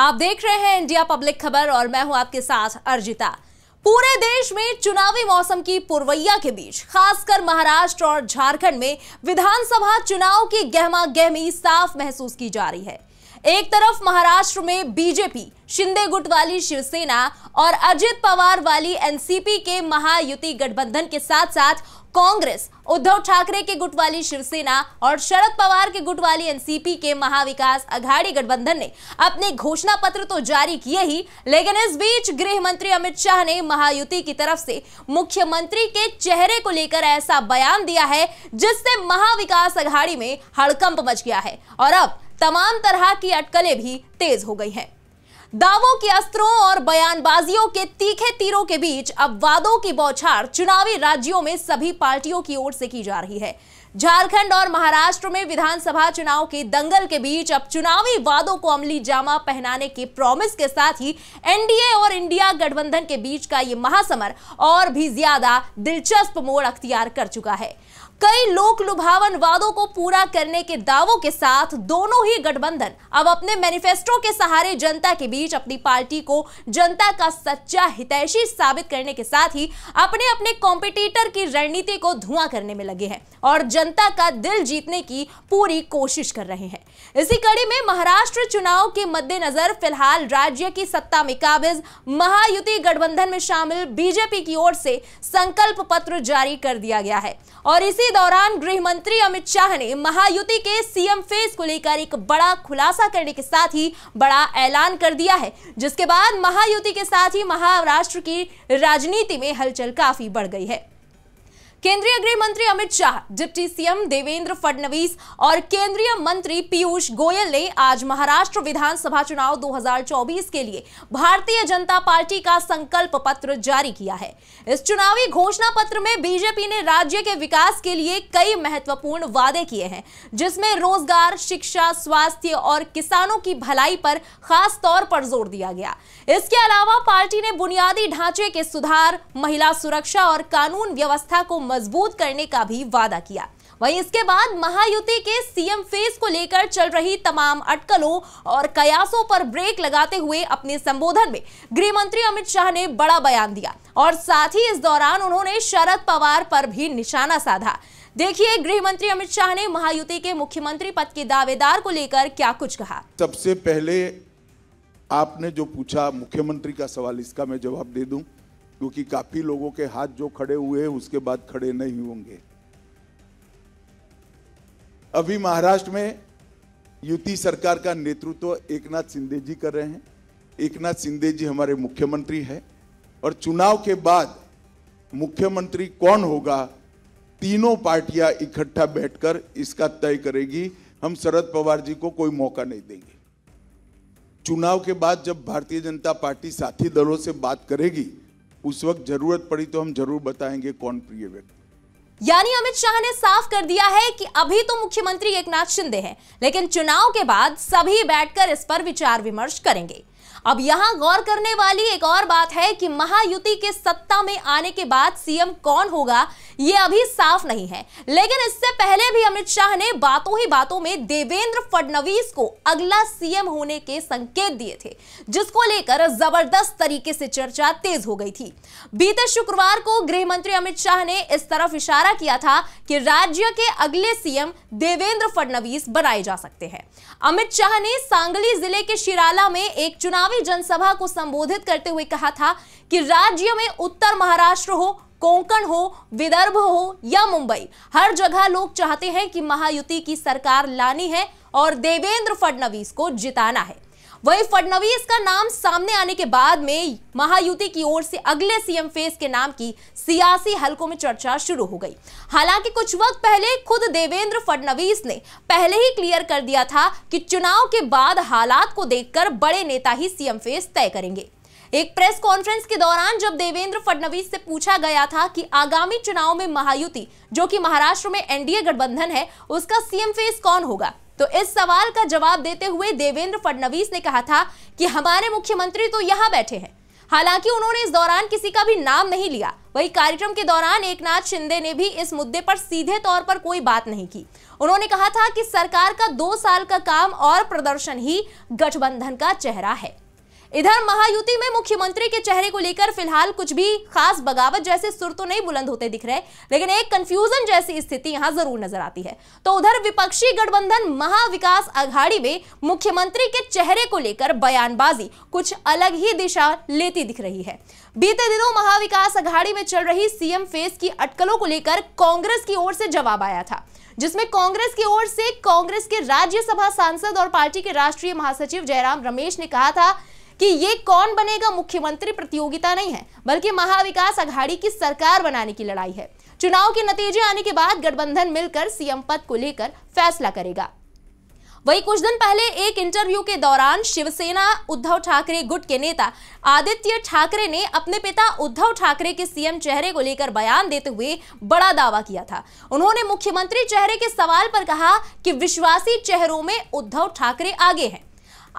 आप देख रहे हैं इंडिया पब्लिक खबर और मैं हूं आपके साथ अर्जिता पूरे देश में चुनावी मौसम की पुरवैया के बीच खासकर महाराष्ट्र और झारखंड में विधानसभा चुनाव की गहमा गहमी साफ महसूस की जा रही है एक तरफ महाराष्ट्र में बीजेपी शिंदे गुट वाली शिवसेना और अजित पवार वाली एनसीपी के महायुति गठबंधन के साथ साथ कांग्रेस उद्धव ठाकरे के गुट वाली शिवसेना और शरद पवार के गुट वाली एनसीपी के महाविकास अघाड़ी गठबंधन ने अपने घोषणा पत्र तो जारी किए ही लेकिन इस बीच गृह मंत्री अमित शाह ने महायुति की तरफ से मुख्यमंत्री के चेहरे को लेकर ऐसा बयान दिया है जिससे महाविकास अघाड़ी में हड़कंप मच गया है और अब तमाम तरह की अटकलें भी तेज हो गई हैं दावों के अस्त्रों और बयानबाजियों के तीखे तीरों के बीच अब वादों की बौछार चुनावी राज्यों में सभी पार्टियों की ओर से की जा रही है झारखंड और महाराष्ट्र में विधानसभा चुनाव के दंगल के बीच अब चुनावी वादों को अमली जामा पहनाने के प्रॉमिस के साथ ही एनडीए और इंडिया गठबंधन के बीच का ये महासमर और भी ज्यादा दिलचस्प मोड़ अख्तियार कर चुका है कई लोक लुभावन वादों को पूरा करने के दावों के साथ दोनों ही गठबंधन अब अपने मैनिफेस्टो के सहारे जनता के बीच अपनी पार्टी को जनता का सच्चा हितैषी साबित करने के साथ ही अपने अपने कॉम्पिटिटर की रणनीति को धुआं करने में लगे हैं और जनता का दिल जीतने की पूरी कोशिश कर रहे हैं इसी कड़ी में महाराष्ट्र चुनाव के मद्देनजर फिलहाल राज्य की सत्ता में काबिज महायुति गठबंधन में शामिल बीजेपी की ओर से संकल्प पत्र जारी कर दिया गया है और इसी इसी दौरान गृह मंत्री अमित शाह ने महायुति के सीएम फेस को लेकर एक बड़ा खुलासा करने के साथ ही बड़ा ऐलान कर दिया है जिसके बाद महायुति के साथ ही महाराष्ट्र की राजनीति में हलचल काफी बढ़ गई है केंद्रीय गृह मंत्री अमित शाह डिप्टी सीएम देवेंद्र फडणवीस और केंद्रीय मंत्री पीयूष गोयल ने आज महाराष्ट्र विधानसभा चुनाव 2024 के लिए भारतीय जनता पार्टी का संकल्प पत्र जारी किया है इस चुनावी घोषणा पत्र में बीजेपी ने राज्य के विकास के लिए कई महत्वपूर्ण वादे किए हैं जिसमें रोजगार शिक्षा स्वास्थ्य और किसानों की भलाई पर खास तौर पर जोर दिया गया इसके अलावा पार्टी ने बुनियादी ढांचे के सुधार महिला सुरक्षा और कानून व्यवस्था को मजबूत करने का भी वादा किया वहीं इसके बाद महायुति के सीएम फेस को लेकर चल रही तमाम अटकलों और कयासों पर ब्रेक लगाते हुए अपने संबोधन में गृह मंत्री अमित शाह ने बड़ा बयान दिया और साथ ही इस दौरान उन्होंने शरद पवार पर भी निशाना साधा देखिए गृह मंत्री अमित शाह ने महायुति के मुख्यमंत्री पद के दावेदार को लेकर क्या कुछ कहा सबसे पहले आपने जो पूछा मुख्यमंत्री का सवाल इसका मैं जवाब दे दूं क्योंकि काफ़ी लोगों के हाथ जो खड़े हुए हैं उसके बाद खड़े नहीं होंगे अभी महाराष्ट्र में युति सरकार का नेतृत्व तो एक नाथ शिंदे जी कर रहे हैं एक नाथ शिंदे जी हमारे मुख्यमंत्री हैं और चुनाव के बाद मुख्यमंत्री कौन होगा तीनों पार्टियां इकट्ठा बैठकर इसका तय करेगी हम शरद पवार जी को कोई मौका नहीं देंगे चुनाव के बाद जब भारतीय जनता पार्टी साथी दलों से बात करेगी उस वक्त जरूरत पड़ी तो हम जरूर बताएंगे कौन प्रिय व्यक्ति यानी अमित शाह ने साफ कर दिया है कि अभी तो मुख्यमंत्री एक नाथ शिंदे हैं लेकिन चुनाव के बाद सभी बैठकर इस पर विचार विमर्श करेंगे अब यहां गौर करने वाली एक और बात है कि महायुति के सत्ता में आने के बाद सीएम कौन होगा ये अभी साफ नहीं है लेकिन इससे पहले भी अमित शाह ने बातों ही बातों में देवेंद्र फडणवीस को अगला सीएम होने के संकेत दिए थे जिसको लेकर जबरदस्त तरीके से चर्चा तेज हो गई थी बीते शुक्रवार को गृह मंत्री अमित शाह ने इस तरफ इशारा किया था कि राज्य के अगले सीएम देवेंद्र फडणवीस बनाए जा सकते हैं अमित शाह ने सांगली जिले के शिराला में एक चुनाव चुनावी जनसभा को संबोधित करते हुए कहा था कि राज्य में उत्तर महाराष्ट्र हो कोंकण हो विदर्भ हो या मुंबई हर जगह लोग चाहते हैं कि महायुति की सरकार लानी है और देवेंद्र फडणवीस को जिताना है वहीं फडणवीस का नाम सामने आने के बाद में महायुति की ओर से अगले सीएम फेस के नाम की सियासी हलकों में चर्चा शुरू हो गई हालांकि कुछ वक्त पहले खुद देवेंद्र फडणवीस ने पहले ही क्लियर कर दिया था कि चुनाव के बाद हालात को देखकर बड़े नेता ही सीएम फेस तय करेंगे एक प्रेस कॉन्फ्रेंस के दौरान जब देवेंद्र फडणवीस से पूछा गया था कि आगामी चुनाव में महायुति जो कि महाराष्ट्र में एनडीए गठबंधन है उसका सीएम फेस कौन होगा तो इस सवाल का जवाब देते हुए देवेंद्र फडणवीस ने कहा था कि हमारे मुख्यमंत्री तो यहां बैठे हैं हालांकि उन्होंने इस दौरान किसी का भी नाम नहीं लिया वही कार्यक्रम के दौरान एकनाथ शिंदे ने भी इस मुद्दे पर सीधे तौर पर कोई बात नहीं की उन्होंने कहा था कि सरकार का दो साल का काम और प्रदर्शन ही गठबंधन का चेहरा है इधर महायुति में मुख्यमंत्री के चेहरे को लेकर फिलहाल कुछ भी खास बगावत जैसे सुर तो नहीं बुलंद होते दिख रहे लेकिन एक कंफ्यूजन जैसी स्थिति यहां जरूर नजर आती है तो उधर विपक्षी गठबंधन महाविकास आघाड़ी में मुख्यमंत्री के चेहरे को लेकर बयानबाजी कुछ अलग ही दिशा लेती दिख रही है बीते दिनों महाविकास आघाड़ी में चल रही सीएम फेस की अटकलों को लेकर कांग्रेस की ओर से जवाब आया था जिसमें कांग्रेस की ओर से कांग्रेस के राज्यसभा सांसद और पार्टी के राष्ट्रीय महासचिव जयराम रमेश ने कहा था कि ये कौन बनेगा मुख्यमंत्री प्रतियोगिता नहीं है बल्कि महाविकास अघाड़ी की सरकार बनाने की लड़ाई है चुनाव के नतीजे आने के बाद गठबंधन मिलकर सीएम पद को लेकर फैसला करेगा वही कुछ दिन पहले एक इंटरव्यू के दौरान शिवसेना उद्धव ठाकरे गुट के नेता आदित्य ठाकरे ने अपने पिता उद्धव ठाकरे के सीएम चेहरे को लेकर बयान देते हुए बड़ा दावा किया था उन्होंने मुख्यमंत्री चेहरे के सवाल पर कहा कि विश्वासी चेहरों में उद्धव ठाकरे आगे हैं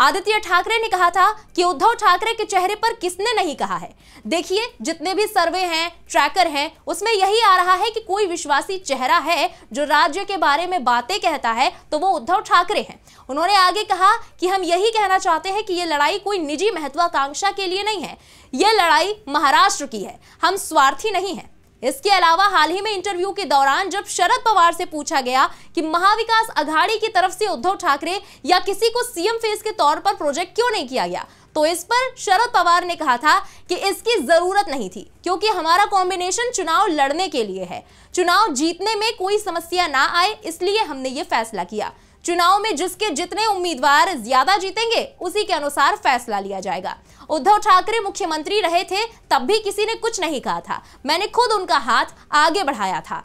आदित्य ठाकरे ने कहा था कि उद्धव ठाकरे के चेहरे पर किसने नहीं कहा है देखिए जितने भी सर्वे हैं ट्रैकर हैं उसमें यही आ रहा है कि कोई विश्वासी चेहरा है जो राज्य के बारे में बातें कहता है तो वो उद्धव ठाकरे हैं उन्होंने आगे कहा कि हम यही कहना चाहते हैं कि ये लड़ाई कोई निजी महत्वाकांक्षा के लिए नहीं है ये लड़ाई महाराष्ट्र की है हम स्वार्थी नहीं है इसके अलावा हाल ही में इंटरव्यू के दौरान जब शरद पवार से पूछा गया कि महाविकास अघाड़ी की तरफ से उद्धव ठाकरे या किसी को सीएम फेस के तौर पर प्रोजेक्ट क्यों नहीं किया गया तो इस पर शरद पवार ने कहा था कि इसकी जरूरत नहीं थी क्योंकि हमारा कॉम्बिनेशन चुनाव लड़ने के लिए है चुनाव जीतने में कोई समस्या ना आए इसलिए हमने ये फैसला किया चुनाव में जिसके जितने उम्मीदवार ज्यादा जीतेंगे उसी के अनुसार फैसला लिया जाएगा उद्धव ठाकरे मुख्यमंत्री रहे थे तब भी किसी ने कुछ नहीं कहा था मैंने खुद उनका हाथ आगे बढ़ाया था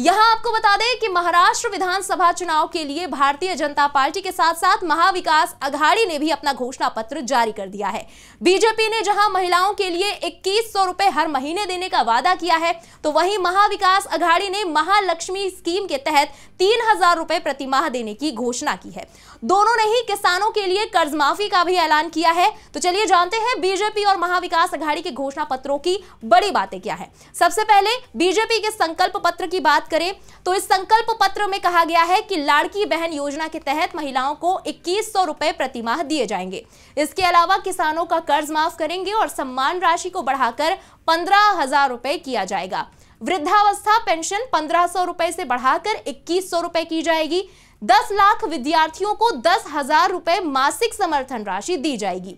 यहां आपको बता दें कि महाराष्ट्र विधानसभा चुनाव के लिए भारतीय जनता पार्टी के साथ साथ महाविकास अघाड़ी ने भी अपना घोषणा पत्र जारी कर दिया है बीजेपी ने जहां महिलाओं के लिए इक्कीस सौ रुपए हर महीने देने का वादा किया है तो वहीं महाविकास अघाड़ी ने महालक्ष्मी स्कीम के तहत तीन हजार रुपए प्रतिमाह देने की घोषणा की है दोनों ने ही किसानों के लिए कर्ज माफी का भी ऐलान किया है तो चलिए जानते हैं बीजेपी और महाविकास अघाड़ी के घोषणा पत्रों की बड़ी बातें क्या है सबसे पहले बीजेपी के संकल्प पत्र की बात करें तो इस संकल्प पत्र में कहा गया है कि लाड़की बहन योजना के तहत महिलाओं को इक्कीस सौ रुपए प्रतिमाह दिए जाएंगे इसके अलावा किसानों का कर्ज माफ करेंगे और सम्मान राशि को बढ़ाकर पंद्रह हजार रुपए किया जाएगा वृद्धावस्था पेंशन पंद्रह सौ रुपए से बढ़ाकर इक्कीस सौ रुपए की जाएगी दस लाख विद्यार्थियों को दस हजार रुपए मासिक समर्थन राशि दी जाएगी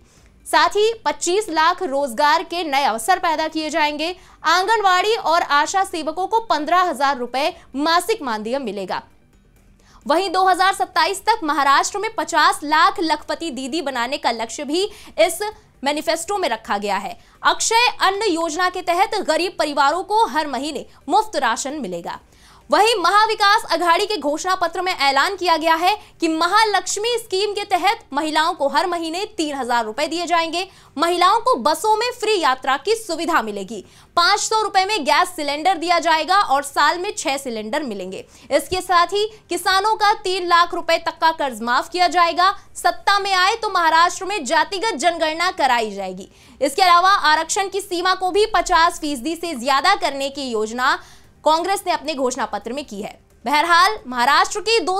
साथ ही 25 लाख रोजगार के नए अवसर पैदा किए जाएंगे आंगनवाड़ी और आशा सेवकों को पंद्रह हजार रुपए मासिक मानदेय मिलेगा वहीं 2027 तक महाराष्ट्र में 50 लाख लखपति दीदी बनाने का लक्ष्य भी इस मैनिफेस्टो में रखा गया है अक्षय अन्न योजना के तहत गरीब परिवारों को हर महीने मुफ्त राशन मिलेगा वही महाविकास अघाड़ी के घोषणा पत्र में ऐलान किया गया है कि महालक्ष्मी स्कीम के तहत महिलाओं को हर महीने तीन हजार रुपए दिए जाएंगे महिलाओं को बसों में फ्री यात्रा की सुविधा मिलेगी पांच सौ रुपए में गैस सिलेंडर दिया जाएगा और साल में छह सिलेंडर मिलेंगे इसके साथ ही किसानों का तीन लाख रुपए तक का कर्ज माफ किया जाएगा सत्ता में आए तो महाराष्ट्र में जातिगत जनगणना कराई जाएगी इसके अलावा आरक्षण की सीमा को भी पचास फीसदी से ज्यादा करने की योजना कांग्रेस ने अपने घोषणा पत्र में की है बहरहाल महाराष्ट्र की दो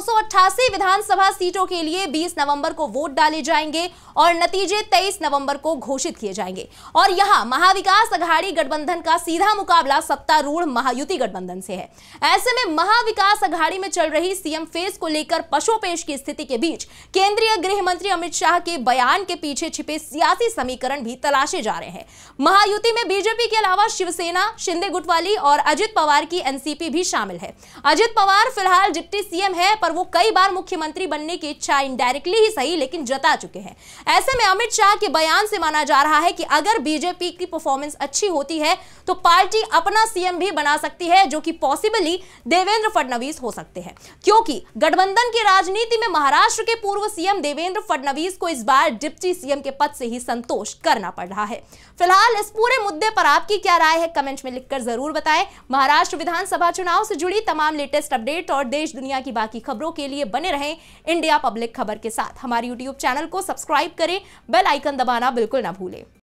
विधानसभा सीटों के लिए 20 नवंबर को वोट डाले जाएंगे और नतीजे 23 नवंबर को घोषित किए जाएंगे और यहां महाविकास अघाड़ी गठबंधन का सीधा मुकाबला सत्तारूढ़ महायुति गठबंधन से है ऐसे में महाविकास अघाड़ी में चल रही सीएम फेस को लेकर पशुपेश की स्थिति के बीच केंद्रीय गृह मंत्री अमित शाह के बयान के पीछे छिपे सियासी समीकरण भी तलाशे जा रहे हैं महायुति में बीजेपी के अलावा शिवसेना शिंदे गुटवाली और अजित पवार की एनसीपी भी शामिल है अजित पवार पवार फिलहाल डिप्टी सीएम है पर वो कई बार मुख्यमंत्री बनने की इच्छा इनडायरेक्टली ही सही लेकिन जता चुके हैं ऐसे में अमित शाह के बयान से माना जा रहा है कि अगर बीजेपी की परफॉर्मेंस अच्छी होती है तो पार्टी अपना सीएम भी बना सकती है जो कि पॉसिबली देवेंद्र फडणवीस हो सकते हैं क्योंकि गठबंधन की राजनीति में महाराष्ट्र के पूर्व सीएम देवेंद्र फडणवीस को इस बार डिप्टी सीएम के पद से ही संतोष करना पड़ रहा है फिलहाल इस पूरे मुद्दे पर आपकी क्या राय है कमेंट में लिखकर जरूर बताएं महाराष्ट्र विधानसभा चुनाव से जुड़ी तमाम लेटेस्ट अपडेट और देश दुनिया की बाकी खबरों के लिए बने रहें इंडिया पब्लिक खबर के साथ हमारे यूट्यूब चैनल को सब्सक्राइब करें बेल आइकन दबाना बिल्कुल ना भूलें